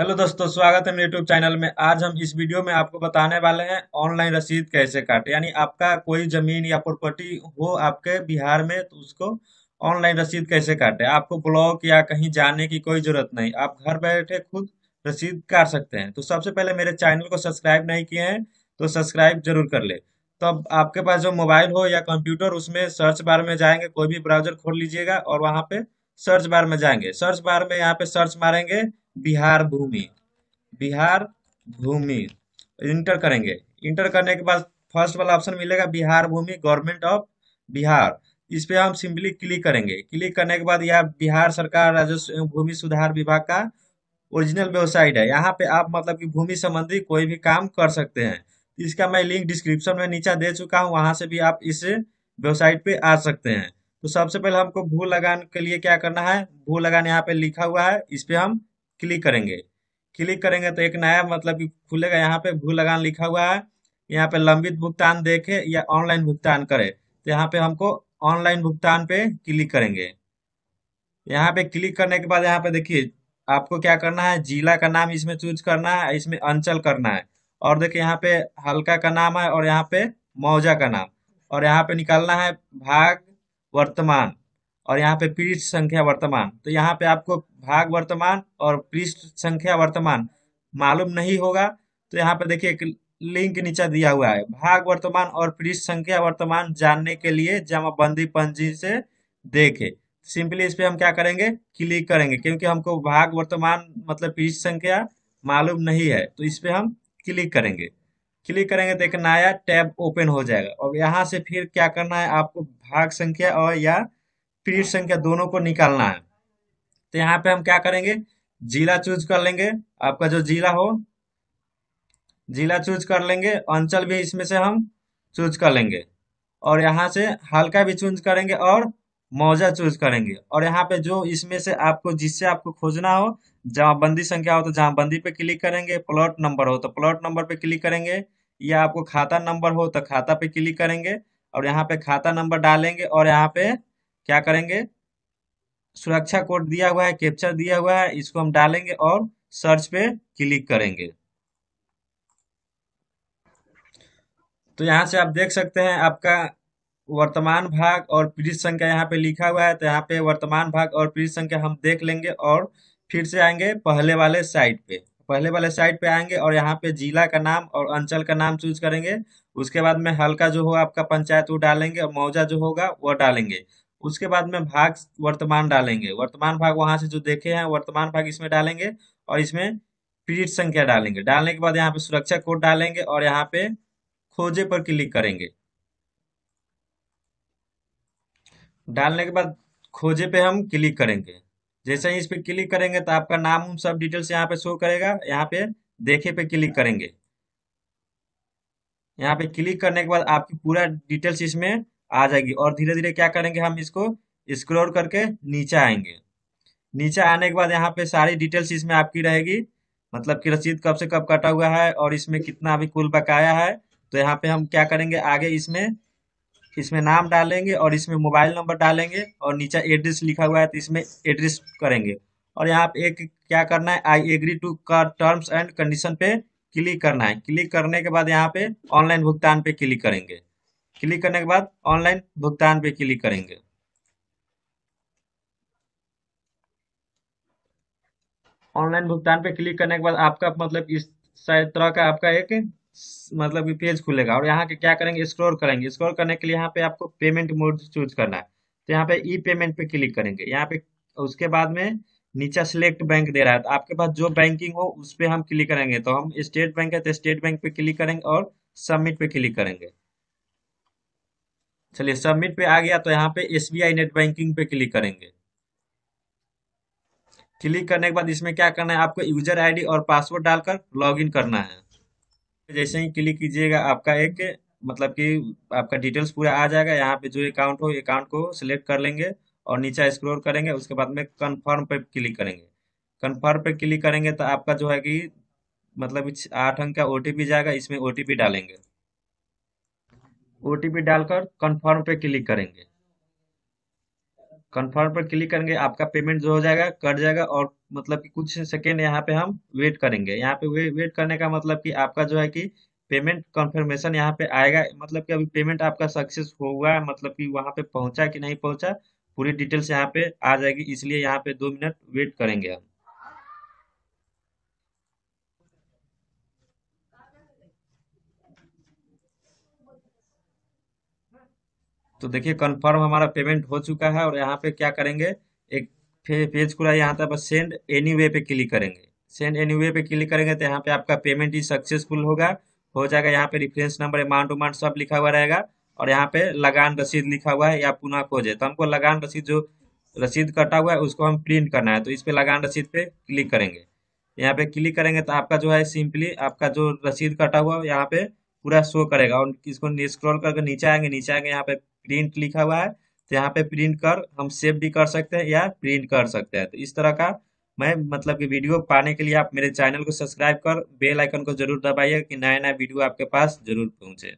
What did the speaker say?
hello दोस्तों स्वागत है मेरे यूट्यूब चैनल में आज हम इस वीडियो में आपको बताने वाले हैं ऑनलाइन रसीद कैसे काटे यानी आपका कोई जमीन या प्रॉपर्टी हो आपके बिहार में तो उसको ऑनलाइन रसीद कैसे काटे आपको ब्लॉक या कहीं जाने की कोई जरूरत नहीं आप घर बैठे खुद रसीद काट सकते हैं तो सबसे पहले मेरे चैनल को सब्सक्राइब नहीं किए हैं तो सब्सक्राइब जरूर कर ले तो आपके पास जो मोबाइल हो या कंप्यूटर उसमें सर्च बार में जाएंगे कोई भी ब्राउजर खोल लीजिएगा और वहाँ पे सर्च बार में जाएंगे सर्च बार में यहाँ पे सर्च मारेंगे बिहार भूमि बिहार भूमि इंटर करेंगे इंटर करने के बाद फर्स्ट वाला ऑप्शन मिलेगा बिहार भूमि गवर्नमेंट ऑफ बिहार इस पे हम सिंपली क्लिक करेंगे क्लिक करने के बाद यह बिहार सरकार राजस्व एवं भूमि सुधार विभाग का ओरिजिनल वेबसाइट है यहाँ पे आप मतलब कि भूमि संबंधी कोई भी काम कर सकते हैं इसका मैं लिंक डिस्क्रिप्शन में नीचे दे चुका हूँ वहाँ से भी आप इस वेबसाइट पे आ सकते हैं तो सबसे पहले हमको भू लगान के लिए क्या करना है भू लगान यहाँ पे लिखा हुआ है इस पे हम क्लिक करेंगे क्लिक करेंगे तो एक नया मतलब कि खुलेगा यहाँ पे भू लगान लिखा हुआ है यहाँ पे लंबित भुगतान देखे या ऑनलाइन भुगतान करे तो यहाँ पे हमको ऑनलाइन भुगतान पे क्लिक करेंगे यहाँ पे क्लिक करने के बाद यहाँ पे देखिए आपको क्या करना है जिला का नाम इसमें चूज करना है इसमें अंचल करना है और देखिए यहाँ पे हल्का का नाम है और यहाँ पे मौजा का नाम और यहाँ पे निकालना है भाग वर्तमान और यहाँ पे पृष्ठ संख्या वर्तमान तो यहाँ पे आपको भाग वर्तमान और पृष्ठ संख्या वर्तमान मालूम नहीं होगा तो यहाँ पे देखिए एक लिंक नीचे दिया हुआ है भाग वर्तमान और पृष्ठ संख्या वर्तमान जानने के लिए जमाबंदी पंजी से देखे सिंपली इस पर हम क्या करेंगे क्लिक करेंगे क्योंकि हमको भाग वर्तमान मतलब पृष्ठ संख्या मालूम नहीं है तो इस पर हम क्लिक करेंगे क्लिक करेंगे तो एक नया टैब ओपन हो जाएगा और यहाँ से फिर क्या करना है आपको भाग संख्या और या पीड़ित संख्या दोनों को निकालना है तो यहाँ पे हम क्या करेंगे जिला चूज कर लेंगे आपका जो जिला हो जिला चूज कर लेंगे अंचल भी इसमें से हम चूज कर लेंगे और यहाँ से हल्का भी चूज करेंगे और मौजा चूज करेंगे और यहाँ पे जो इसमें से आपको जिससे आपको खोजना हो जहाँ बंदी संख्या हो तो जहाँ बंदी पे क्लिक करेंगे प्लॉट नंबर हो तो प्लॉट नंबर पे क्लिक करेंगे या आपको खाता नंबर हो तो खाता पे क्लिक करेंगे और यहाँ पे खाता नंबर डालेंगे और यहाँ पे क्या करेंगे सुरक्षा कोड दिया हुआ है कैप्चर दिया हुआ है इसको हम डालेंगे और सर्च पे क्लिक करेंगे तो यहाँ से आप देख सकते हैं आपका वर्तमान भाग और पीड़ित संख्या यहाँ पे लिखा हुआ है तो यहाँ पे वर्तमान भाग और पीड़ित संख्या हम देख लेंगे और फिर से आएंगे पहले वाले साइट पे पहले वाले साइट पे आएंगे और यहाँ पे जिला का नाम और अंचल का नाम चूज करेंगे उसके बाद में हल्का जो होगा आपका पंचायत वो डालेंगे और मौजा जो होगा वो डालेंगे उसके बाद में भाग वर्तमान डालेंगे वर्तमान भाग वहां से जो देखे हैं वर्तमान भाग इसमें डालेंगे और इसमें पीड़ित संख्या डालेंगे डालने के बाद यहाँ पे सुरक्षा कोड डालेंगे और यहाँ पे खोजे पर क्लिक करेंगे डालने के बाद खोजे पे हम क्लिक करेंगे जैसे ही इस पे क्लिक करेंगे तो आपका नाम सब डिटेल्स यहाँ पे शो करेगा यहाँ पे देखे पे क्लिक करेंगे यहाँ पे क्लिक करने के बाद आपकी पूरा डिटेल्स इसमें आ जाएगी और धीरे धीरे क्या करेंगे हम इसको स्क्रोल करके नीचे आएंगे नीचे आने के बाद यहाँ पे सारी डिटेल्स इसमें आपकी रहेगी मतलब कि रसीद कब से कब कटा हुआ है और इसमें कितना अभी कुल बकाया है तो यहाँ पे हम क्या करेंगे आगे इसमें इसमें नाम डालेंगे और इसमें मोबाइल नंबर डालेंगे और नीचे एड्रेस लिखा हुआ है तो इसमें एड्रेस करेंगे और यहाँ पे एक क्या करना है आई एग्री टू का टर्म्स एंड कंडीशन पे क्लिक करना है क्लिक करने के बाद यहाँ पे ऑनलाइन भुगतान पे क्लिक करेंगे क्लिक करने के बाद ऑनलाइन भुगतान पे क्लिक करेंगे ऑनलाइन भुगतान पे क्लिक करने के बाद आपका मतलब इस तरह का आपका एक मतलब कि पेज खुलेगा और यहाँ के क्या करेंगे स्क्रोल करेंगे स्क्रोल करने के लिए यहाँ पे आपको पेमेंट मोड चूज करना है तो यहाँ पे ई पेमेंट पे क्लिक करेंगे यहाँ पे उसके बाद में नीचा सिलेक्ट बैंक दे रहा है तो आपके पास जो बैंकिंग हो उस पर हम क्लिक करेंगे तो हम स्टेट बैंक है तो स्टेट बैंक पे क्लिक करेंगे और सबमिट पे क्लिक करेंगे चलिए सबमिट पे आ गया तो यहाँ पे S B I net banking पे क्लिक करेंगे क्लिक करने के बाद इसमें क्या करना है आपको यूजर आईडी और पासवर्ड डालकर लॉगिन करना है जैसे ही क्लिक कीजिएगा आपका एक मतलब कि आपका डिटेल्स पूरा आ जाएगा यहाँ पे जो अकाउंट हो अकाउंट को सिलेक्ट कर लेंगे और नीचे स्क्रॉल करेंगे उसके बाद में कन्फर्म पे क्लिक करेंगे कन्फर्म पे क्लिक करेंगे तो आपका जो है कि मतलब आठ अंक का ओ जाएगा इसमें ओ डालेंगे ओटीपी डालकर कन्फर्म पे क्लिक करेंगे कन्फर्म पर क्लिक करेंगे आपका पेमेंट जो हो जाएगा कट जाएगा और मतलब कि कुछ सेकेंड यहाँ पे हम वेट करेंगे यहाँ पे वे, वेट करने का मतलब कि आपका जो है कि पेमेंट कंफर्मेशन यहाँ पे आएगा मतलब कि अभी पेमेंट आपका सक्सेस हुआ मतलब कि वहाँ पे पहुंचा कि नहीं पहुंचा पूरी डिटेल्स यहाँ पे आ जाएगी इसलिए यहाँ पे दो मिनट वेट करेंगे हम तो देखिए कंफर्म हमारा पेमेंट हो चुका है और यहाँ पे क्या करेंगे एक पेज खुला यहाँ था बस सेंड एनी वे पे क्लिक करेंगे सेंड एनी वे पे क्लिक करेंगे तो यहाँ पे आपका पेमेंट ही सक्सेसफुल होगा हो जाएगा यहाँ पे रिफरेंस नंबर अमाउंट उमाउंट सब लिखा हुआ रहेगा और यहाँ पे लगान रसीद लिखा हुआ है या पुनः खोज है तो हमको लगान रसीद जो रसीद कटा हुआ है उसको हम प्रिंट करना है तो इस पर लगान रसीद पे क्लिक करेंगे यहाँ पे क्लिक करेंगे तो आपका जो है सिंपली आपका जो रसीद कटा हुआ है यहाँ पे पूरा शो करेगा और इसको स्क्रॉल करके नीचे आएंगे नीचे आएंगे यहाँ पे प्रिंट लिखा हुआ है तो यहाँ पे प्रिंट कर हम सेव भी कर सकते हैं या प्रिंट कर सकते हैं तो इस तरह का मैं मतलब कि वीडियो पाने के लिए आप मेरे चैनल को सब्सक्राइब कर बेल आइकन को जरूर दबाइए कि नया नया वीडियो आपके पास जरूर पहुंचे